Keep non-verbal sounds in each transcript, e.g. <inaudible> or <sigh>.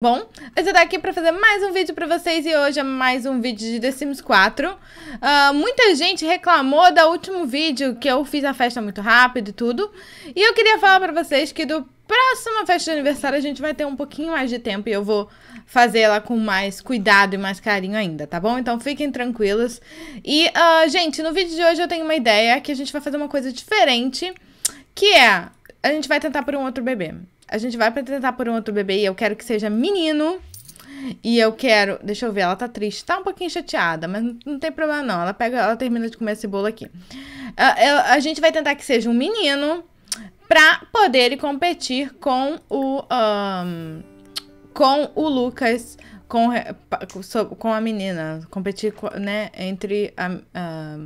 Bom, eu estou aqui para fazer mais um vídeo para vocês e hoje é mais um vídeo de The Sims 4. Uh, ah, muita gente reclamou do último vídeo que eu fiz a festa muito rápido e tudo. E eu queria falar para vocês que do próximo festa de aniversário a gente vai ter um pouquinho mais de tempo e eu vou fazer ela com mais cuidado e mais carinho ainda, tá bom? Então fiquem tranquilos. E, uh, gente, no vídeo de hoje eu tenho uma ideia que a gente vai fazer uma coisa diferente, que é... A gente vai tentar por um outro bebê. A gente vai pra tentar por um outro bebê e eu quero que seja menino. E eu quero. Deixa eu ver, ela tá triste. Tá um pouquinho chateada, mas não tem problema, não. Ela pega, ela termina de comer esse bolo aqui. A, a gente vai tentar que seja um menino pra poder competir com o. Um, com o Lucas, com, com a menina. Competir, né? Entre. A,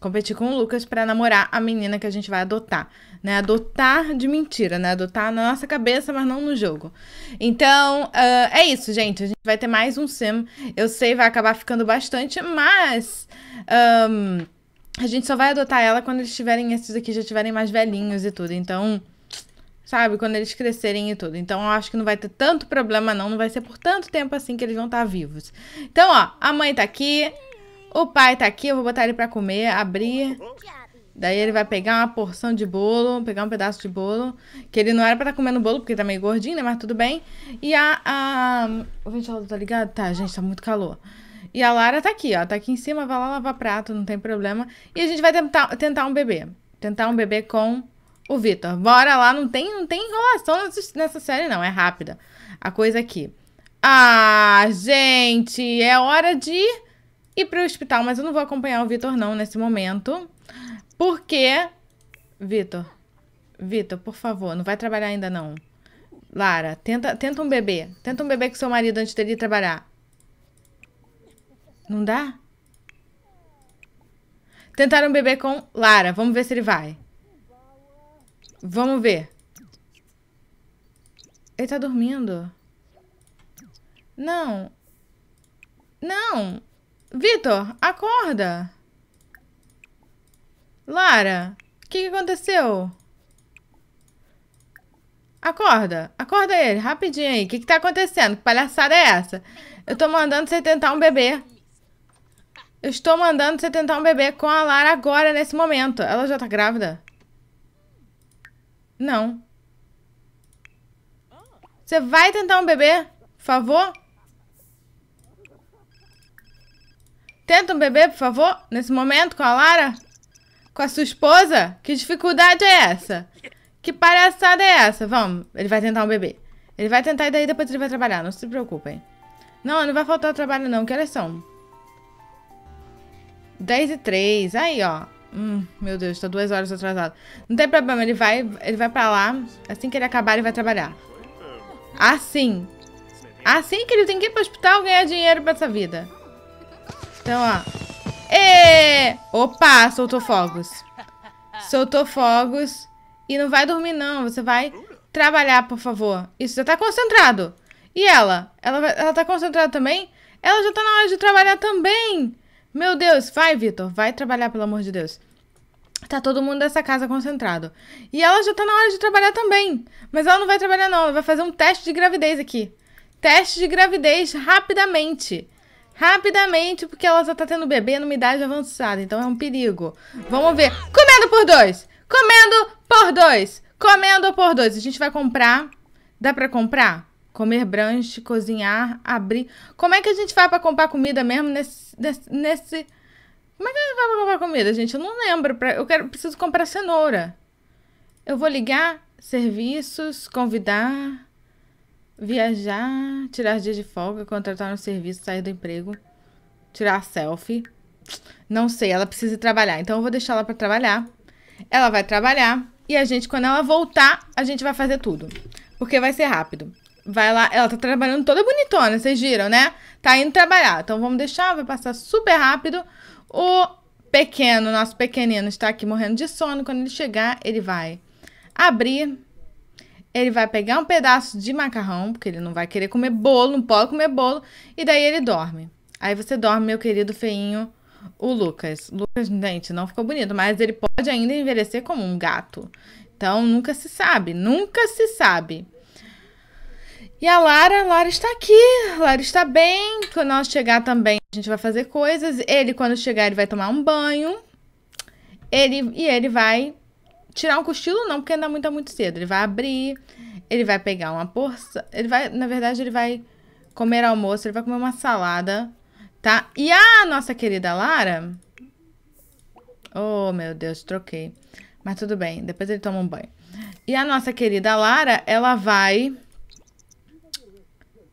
competir com o Lucas pra namorar a menina que a gente vai adotar né? Adotar de mentira, né? Adotar na nossa cabeça, mas não no jogo. Então, uh, é isso, gente. A gente vai ter mais um sim. Eu sei, vai acabar ficando bastante, mas. Um, a gente só vai adotar ela quando eles tiverem esses aqui, já tiverem mais velhinhos e tudo. Então, sabe? Quando eles crescerem e tudo. Então, eu acho que não vai ter tanto problema, não. Não vai ser por tanto tempo assim que eles vão estar vivos. Então, ó, a mãe tá aqui, o pai tá aqui. Eu vou botar ele pra comer, abrir. Daí ele vai pegar uma porção de bolo, pegar um pedaço de bolo, que ele não era pra estar tá comendo bolo, porque ele tá meio gordinho, né? Mas tudo bem. E a. a... O ventilador tá ligado? Tá, gente, tá muito calor. E a Lara tá aqui, ó. Tá aqui em cima, vai lá lavar prato, não tem problema. E a gente vai tentar, tentar um bebê. Tentar um bebê com o Vitor. Bora lá, não tem, não tem enrolação nessa série, não. É rápida. A coisa aqui. Ah, gente, é hora de ir pro hospital, mas eu não vou acompanhar o Vitor, não, nesse momento. Porque. Vitor. Vitor, por favor, não vai trabalhar ainda não. Lara, tenta, tenta um bebê. Tenta um bebê com seu marido antes dele ir trabalhar. Não dá? Tentaram um bebê com Lara. Vamos ver se ele vai. Vamos ver. Ele tá dormindo. Não. Não. Vitor, acorda. Lara, o que, que aconteceu? Acorda, acorda ele, rapidinho aí. O que, que tá acontecendo? Que palhaçada é essa? Eu tô mandando você tentar um bebê. Eu estou mandando você tentar um bebê com a Lara agora, nesse momento. Ela já tá grávida? Não. Você vai tentar um bebê? Por favor? Tenta um bebê, por favor, nesse momento com a Lara? com a sua esposa? Que dificuldade é essa? Que palhaçada é essa? Vamos, ele vai tentar um bebê. Ele vai tentar e daí depois ele vai trabalhar, não se preocupem. Não, não vai faltar trabalho não, que horas são? 10 e 3, aí ó. Hum, meu Deus, tô duas horas atrasado. Não tem problema, ele vai, ele vai pra lá, assim que ele acabar ele vai trabalhar. Assim. Assim que ele tem que ir pro hospital ganhar dinheiro pra essa vida. Então, ó, e... É. Opa, soltou fogos. Soltou fogos. E não vai dormir, não. Você vai trabalhar, por favor. Isso, já tá concentrado. E ela? Ela, vai... ela tá concentrada também? Ela já tá na hora de trabalhar também. Meu Deus, vai, Vitor. Vai trabalhar, pelo amor de Deus. Tá todo mundo dessa casa concentrado. E ela já tá na hora de trabalhar também. Mas ela não vai trabalhar, não. Ela vai fazer um teste de gravidez aqui. Teste de gravidez rapidamente rapidamente, porque ela já tá tendo bebê numa idade avançada, então é um perigo. Vamos ver. Comendo por dois! Comendo por dois! Comendo por dois! A gente vai comprar. Dá pra comprar? Comer brunch, cozinhar, abrir. Como é que a gente vai pra comprar comida mesmo nesse. nesse, Como é que a gente vai pra comprar comida, gente? Eu não lembro. Pra... Eu quero... preciso comprar cenoura. Eu vou ligar serviços, convidar. Viajar, tirar dias de folga, contratar um serviço, sair do emprego, tirar selfie. Não sei, ela precisa trabalhar. Então eu vou deixar ela para trabalhar. Ela vai trabalhar e a gente quando ela voltar, a gente vai fazer tudo. Porque vai ser rápido. Vai lá, ela tá trabalhando toda bonitona, vocês viram, né? Tá indo trabalhar. Então vamos deixar, vai passar super rápido. O pequeno, nosso pequenino está aqui morrendo de sono, quando ele chegar, ele vai abrir ele vai pegar um pedaço de macarrão, porque ele não vai querer comer bolo, não pode comer bolo, e daí ele dorme. Aí você dorme, meu querido feinho, o Lucas. Lucas, gente, não ficou bonito, mas ele pode ainda envelhecer como um gato. Então nunca se sabe, nunca se sabe. E a Lara, a Lara está aqui, a Lara está bem. Quando nós chegar também, a gente vai fazer coisas. Ele, quando chegar, ele vai tomar um banho. Ele e ele vai Tirar um cochilo não, porque ainda é muito, é muito cedo. Ele vai abrir, ele vai pegar uma porção. Ele vai, na verdade, ele vai comer almoço, ele vai comer uma salada, tá? E a nossa querida Lara. Oh, meu Deus, troquei. Mas tudo bem, depois ele toma um banho. E a nossa querida Lara, ela vai.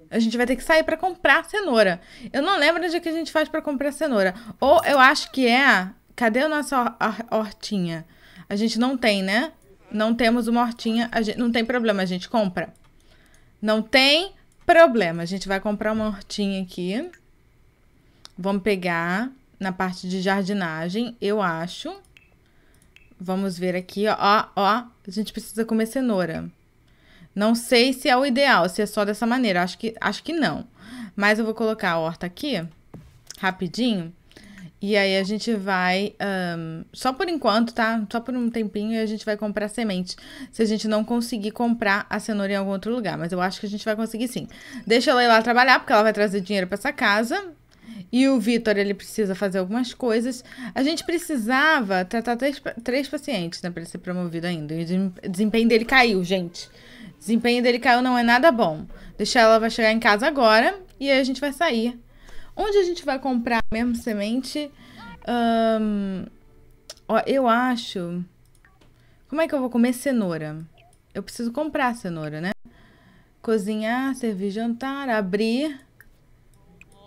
A gente vai ter que sair para comprar cenoura. Eu não lembro de que a gente faz para comprar cenoura. Ou eu acho que é. Cadê a nossa hortinha? A gente não tem, né? Não temos uma hortinha, a gente, não tem problema, a gente compra. Não tem problema, a gente vai comprar uma hortinha aqui. Vamos pegar na parte de jardinagem, eu acho. Vamos ver aqui, ó, ó, ó, a gente precisa comer cenoura. Não sei se é o ideal, se é só dessa maneira, acho que, acho que não. Mas eu vou colocar a horta aqui, rapidinho. E aí a gente vai, um, só por enquanto, tá? Só por um tempinho e a gente vai comprar semente. Se a gente não conseguir comprar a cenoura em algum outro lugar. Mas eu acho que a gente vai conseguir sim. Deixa ela ir lá trabalhar, porque ela vai trazer dinheiro para essa casa. E o Vitor, ele precisa fazer algumas coisas. A gente precisava tratar três, três pacientes, né? Pra ele ser promovido ainda. E o desempenho dele caiu, gente. Desempenho dele caiu, não é nada bom. Deixa ela, vai chegar em casa agora. E aí a gente vai sair Onde a gente vai comprar mesmo semente? Um, ó, eu acho... Como é que eu vou comer cenoura? Eu preciso comprar cenoura, né? Cozinhar, servir jantar, abrir...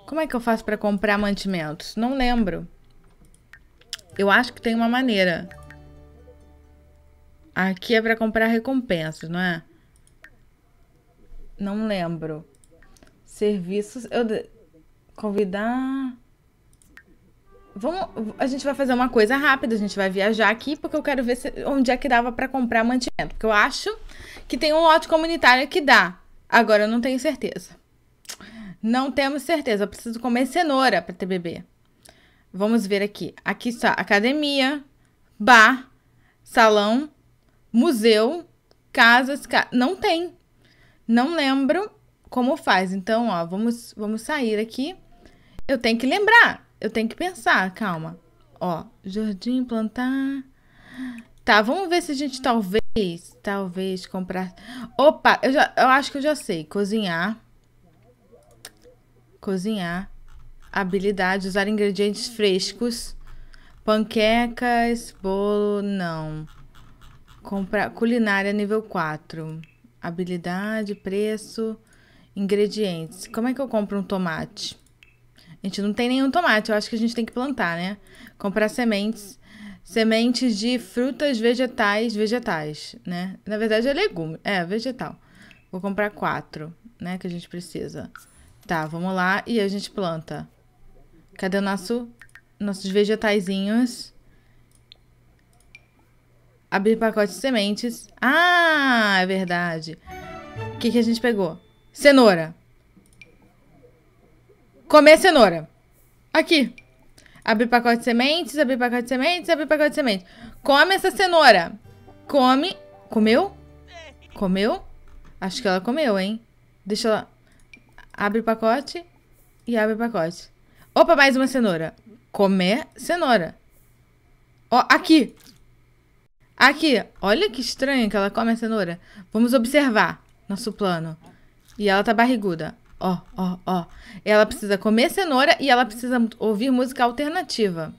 Como é que eu faço para comprar mantimentos? Não lembro. Eu acho que tem uma maneira. Aqui é para comprar recompensas, não é? Não lembro. Serviços... Eu, Convidar. Vamos, a gente vai fazer uma coisa rápida, a gente vai viajar aqui, porque eu quero ver se, onde é que dava para comprar mantimento. Porque eu acho que tem um lote comunitário que dá. Agora eu não tenho certeza. Não temos certeza. Eu preciso comer cenoura para ter bebê. Vamos ver aqui. Aqui está academia, bar, salão, museu, casas. Ca... Não tem. Não lembro como faz. Então, ó, vamos, vamos sair aqui. Eu tenho que lembrar. Eu tenho que pensar, calma. Ó, jardim, plantar. Tá, vamos ver se a gente talvez, talvez comprar... Opa, eu, já, eu acho que eu já sei. Cozinhar. Cozinhar. Habilidade, usar ingredientes frescos. Panquecas, bolo, não. Comprar culinária nível 4. Habilidade, preço, ingredientes. Como é que eu compro um tomate? A gente não tem nenhum tomate, eu acho que a gente tem que plantar, né? Comprar sementes. Sementes de frutas, vegetais, vegetais, né? Na verdade é legume, é vegetal. Vou comprar quatro, né? Que a gente precisa. Tá, vamos lá e a gente planta. Cadê o nosso, nossos vegetaisinhos Abrir pacote de sementes. Ah, é verdade. O que, que a gente pegou? Cenoura. Comer cenoura. Aqui. Abre pacote de sementes, Abre pacote de sementes, Abre pacote de sementes. Come essa cenoura. Come. Comeu? Comeu? Acho que ela comeu, hein? Deixa ela. Abre o pacote e abre o pacote. Opa, mais uma cenoura. Comer cenoura. Ó, aqui. Aqui. Olha que estranho que ela come a cenoura. Vamos observar nosso plano. E ela tá barriguda ó, ó, ó. Ela precisa comer cenoura e ela precisa ouvir música alternativa.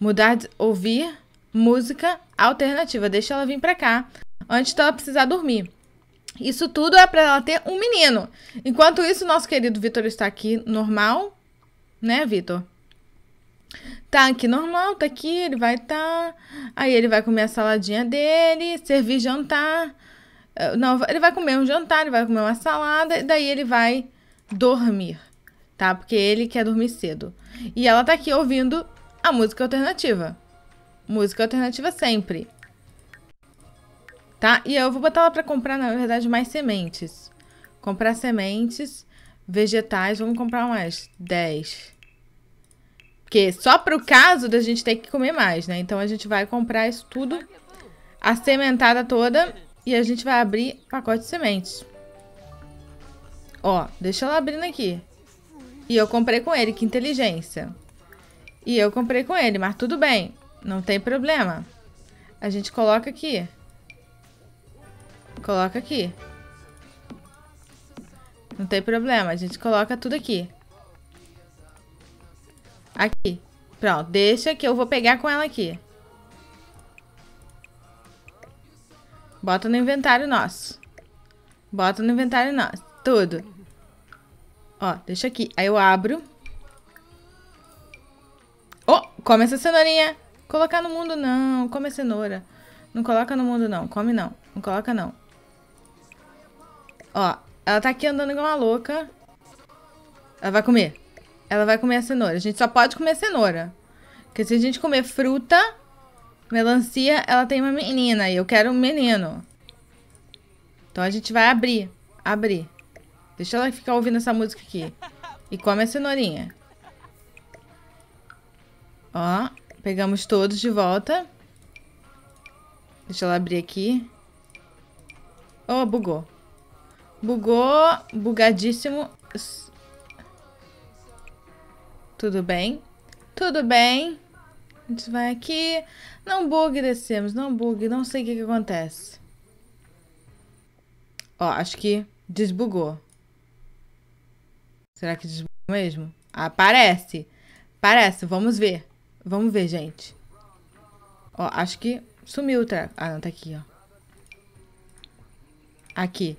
Mudar de ouvir música alternativa. Deixa ela vir pra cá antes dela precisar dormir. Isso tudo é para ela ter um menino. Enquanto isso, nosso querido Vitor está aqui normal, né, Vitor? Tá aqui normal, tá aqui, ele vai estar. Tá... Aí ele vai comer a saladinha dele, servir jantar. Eh, não, ele vai comer um jantar, ele vai comer uma salada, e daí ele vai dormir, tá? Porque ele quer dormir cedo. E ela tá aqui ouvindo a música alternativa. Música alternativa sempre. Tá? E eu vou botar ela para comprar, na verdade, mais sementes. Comprar sementes, vegetais, vamos comprar mais 10. Porque só pro caso da gente ter que comer mais, né? Então a gente vai comprar isso tudo, a sementada toda, e a gente vai abrir pacote de sementes. Ó, deixa ela abrindo aqui. E eu comprei com ele, que inteligência. E eu comprei com ele, mas tudo bem. Não tem problema. A gente coloca aqui. Coloca aqui. Não tem problema, a gente coloca tudo aqui. Aqui. Pronto, deixa que eu vou pegar com ela aqui. Bota no inventário nosso. Bota no inventário nosso. Tudo. Ó, deixa aqui. Aí eu abro. Oh, come essa cenourinha. Colocar no mundo, não. Come a cenoura. Não coloca no mundo, não. Come, não. Não coloca, não. Ó, ela tá aqui andando igual uma louca. Ela vai comer. Ela vai comer a cenoura. A gente só pode comer cenoura. Porque se a gente comer fruta, melancia, ela tem uma menina. E eu quero um menino. Então a gente vai abrir. Abrir. Deixa ela ficar ouvindo essa música aqui. E come a cenourinha. Ó, pegamos todos de volta. Deixa ela abrir aqui. Ó, oh, bugou. Bugou, bugadíssimo. Tudo bem. Tudo bem. A gente vai aqui. Não bugue, descemos. Não bugue. Não sei o que, que acontece. Ó, acho que desbugou. Será que desbloqueou mesmo? Aparece, ah, parece. Vamos ver. Vamos ver, gente. Ó, acho que sumiu o treco. Ah, não, tá aqui, ó. Aqui.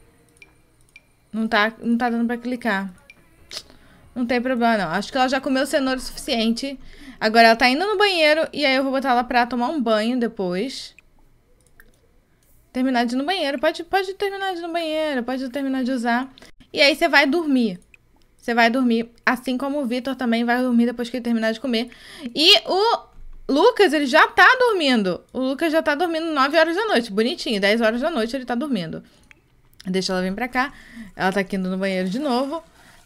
Não tá, não tá dando pra clicar. Não tem problema, não. Acho que ela já comeu cenoura o suficiente. Agora ela tá indo no banheiro e aí eu vou botar ela pra tomar um banho depois. Terminar de ir no banheiro. Pode, pode terminar de ir no banheiro, pode terminar de usar. E aí você vai dormir. Você vai dormir, assim como o Vitor também vai dormir depois que ele terminar de comer. E o Lucas, ele já tá dormindo. O Lucas já tá dormindo 9 horas da noite, bonitinho. 10 horas da noite ele tá dormindo. Deixa ela vir pra cá. Ela tá aqui indo no banheiro de novo.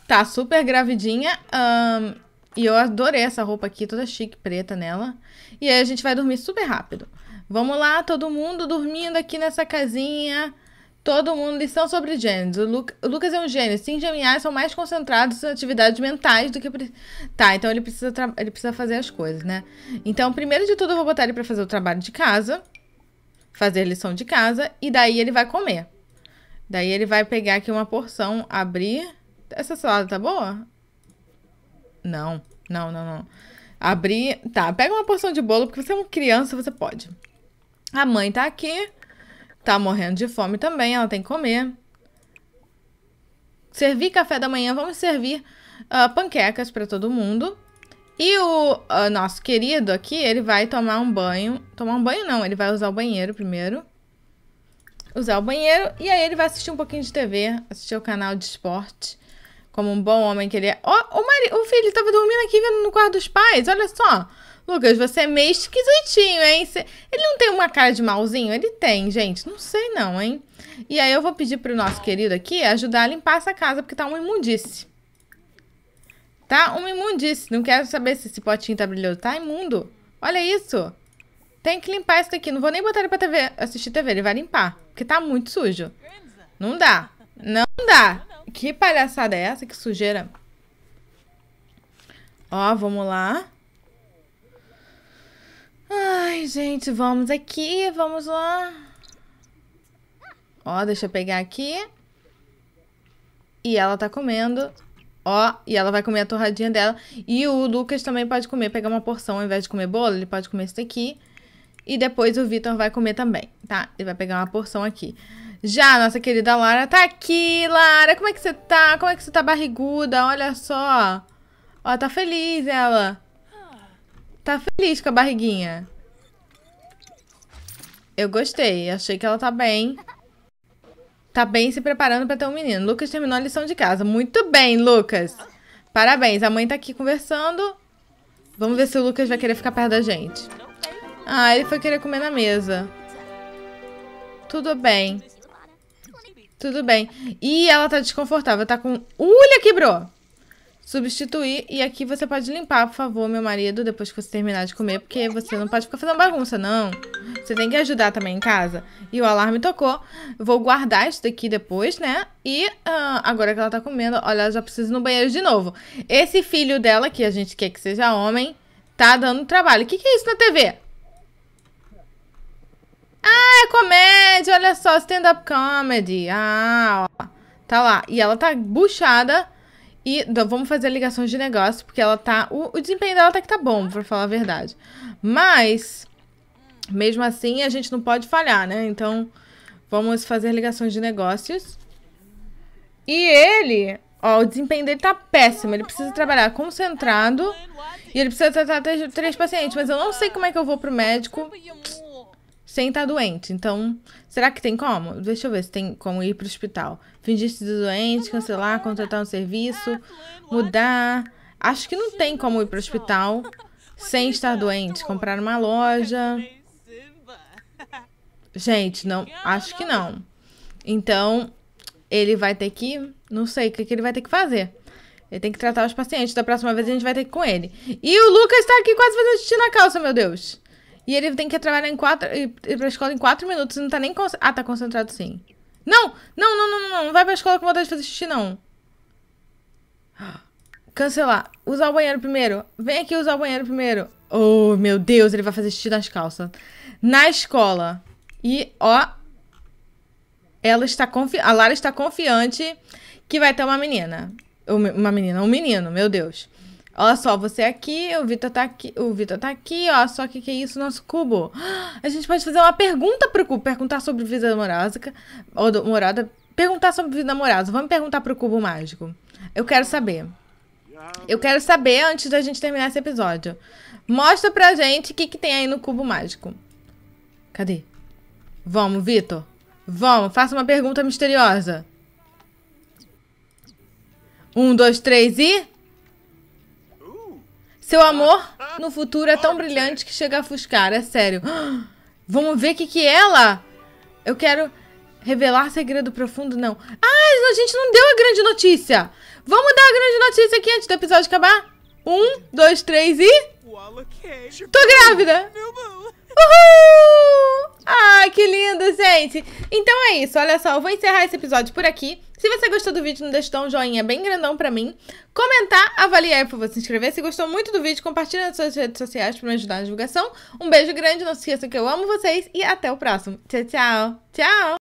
Tá super gravidinha. Um, e eu adorei essa roupa aqui, toda chique, preta nela. E aí a gente vai dormir super rápido. Vamos lá, todo mundo dormindo aqui nessa casinha. Todo mundo, lição sobre gênios. O, Lu, o Lucas é um gênio. Sim, geniais são mais concentrados em atividades mentais do que. Tá, então ele precisa, ele precisa fazer as coisas, né? Então, primeiro de tudo, eu vou botar ele pra fazer o trabalho de casa, fazer lição de casa, e daí ele vai comer. Daí ele vai pegar aqui uma porção, abrir. Essa salada tá boa? Não, não, não, não. Abrir. Tá, pega uma porção de bolo, porque você é uma criança, você pode. A mãe tá aqui. Tá morrendo de fome também, ela tem que comer. Servir café da manhã, vamos servir uh, panquecas para todo mundo. E o uh, nosso querido aqui, ele vai tomar um banho. Tomar um banho não, ele vai usar o banheiro primeiro. Usar o banheiro e aí ele vai assistir um pouquinho de TV, assistir o canal de esporte. Como um bom homem que ele é. Ó, oh, o, mari... o filho estava dormindo aqui vendo no quarto dos pais, olha só. Lucas, você é meio esquisitinho, hein? Ele não tem uma cara de malzinho? Ele tem, gente. Não sei não, hein? E aí eu vou pedir pro nosso querido aqui ajudar a limpar essa casa, porque tá uma imundice. Tá uma imundice. Não quero saber se esse potinho tá brilhoso. Tá imundo. Olha isso. Tem que limpar isso daqui. Não vou nem botar ele pra TV, assistir TV. Ele vai limpar, porque tá muito sujo. Não dá. Não dá. Que palhaçada é essa? Que sujeira. Ó, vamos lá. Ai, gente, vamos aqui, vamos lá. Ó, deixa eu pegar aqui. E ela tá comendo. Ó, e ela vai comer a torradinha dela. E o Lucas também pode comer, pegar uma porção ao invés de comer bolo, ele pode comer isso daqui. E depois o Vitor vai comer também, tá? Ele vai pegar uma porção aqui. Já a nossa querida Lara tá aqui, Lara. Como é que você tá? Como é que você tá barriguda? Olha só. Ó, tá feliz ela. Tá feliz com a barriguinha. Eu gostei, achei que ela tá bem. Tá bem se preparando para ter um menino. Lucas terminou a lição de casa. Muito bem, Lucas. Parabéns, a mãe tá aqui conversando. Vamos ver se o Lucas vai querer ficar perto da gente. Ah, ele foi querer comer na mesa. Tudo bem. Tudo bem. E ela tá desconfortável, tá com... Ulha, quebrou! substituir. E aqui você pode limpar, por favor, meu marido, depois que você terminar de comer, porque você não pode ficar fazendo bagunça, não. Você tem que ajudar também em casa. E o alarme tocou. Vou guardar isso daqui depois, né? E uh, agora que ela tá comendo, olha, ela já precisa ir no banheiro de novo. Esse filho dela, que a gente quer que seja homem, tá dando trabalho. O que, que é isso na TV? Ah, é comédia, olha só, stand-up comedy. Ah, ó. Tá lá. E ela tá buchada e vamos fazer ligações de negócio, porque ela tá. O, o desempenho dela até tá que tá bom, pra falar a verdade. Mas, mesmo assim, a gente não pode falhar, né? Então, vamos fazer ligações de negócios. E ele, ó, o desempenho dele tá péssimo. Ele precisa trabalhar concentrado. E ele precisa tratar três pacientes. Mas eu não sei como é que eu vou pro médico sem estar tá doente. Então, será que tem como? Deixa eu ver se tem como ir para o hospital. Fingir-se doente, cancelar, contratar um serviço, mudar. Acho que não tem como ir para o hospital sem estar doente. Comprar uma loja. Gente, não, acho que não. Então, ele vai ter que, não sei o que, que ele vai ter que fazer. Ele tem que tratar os pacientes. Da próxima vez a gente vai ter que ir com ele. E o Lucas está aqui quase fazendo xixi na calça, meu Deus. E ele tem que trabalhar em quatro, ir pra escola em quatro minutos e não tá nem. Ah, tá concentrado sim. Não! Não, não, não, não, não vai pra escola com vontade de fazer xixi, não. Cancelar. Usar o banheiro primeiro. Vem aqui usar o banheiro primeiro. Oh, meu Deus, ele vai fazer xixi nas calças. Na escola. E, ó. Ela está confi A Lara está confiante que vai ter uma menina. Uma menina, um menino, meu Deus. Olha só, você aqui, o Vitor tá aqui, o Vitor tá aqui, ó, só que que é isso, nosso cubo. <gasps> A gente pode fazer uma pergunta pro cubo, perguntar sobre vida amorosa, ou do, morada, perguntar sobre vida amorosa. Vamos perguntar pro cubo mágico. Eu quero saber. Eu quero saber antes da gente terminar esse episódio. Mostra pra gente o que que tem aí no cubo mágico. Cadê? Vamos, Vitor. Vamos, faça uma pergunta misteriosa. Um, dois, três e... Seu amor no futuro é tão brilhante que chega a fuscar, é sério. <gasps> Vamos ver o que, que é ela? Eu quero revelar segredo profundo, não. Ah, a gente não deu a grande notícia. Vamos dar a grande notícia aqui antes do episódio acabar? Um, dois, três e... É Tô tipo grávida! Uhul! Ai que lindo, gente! Então é isso, olha só, eu vou encerrar esse episódio por aqui. Se você gostou do vídeo, não deixe de um joinha bem grandão pra mim. Comentar, avaliar por favor se inscrever. Se gostou muito do vídeo, compartilha nas suas redes sociais pra me ajudar na divulgação. Um beijo grande, não se esqueçam que eu amo vocês e até o próximo. Tchau, tchau! Tchau!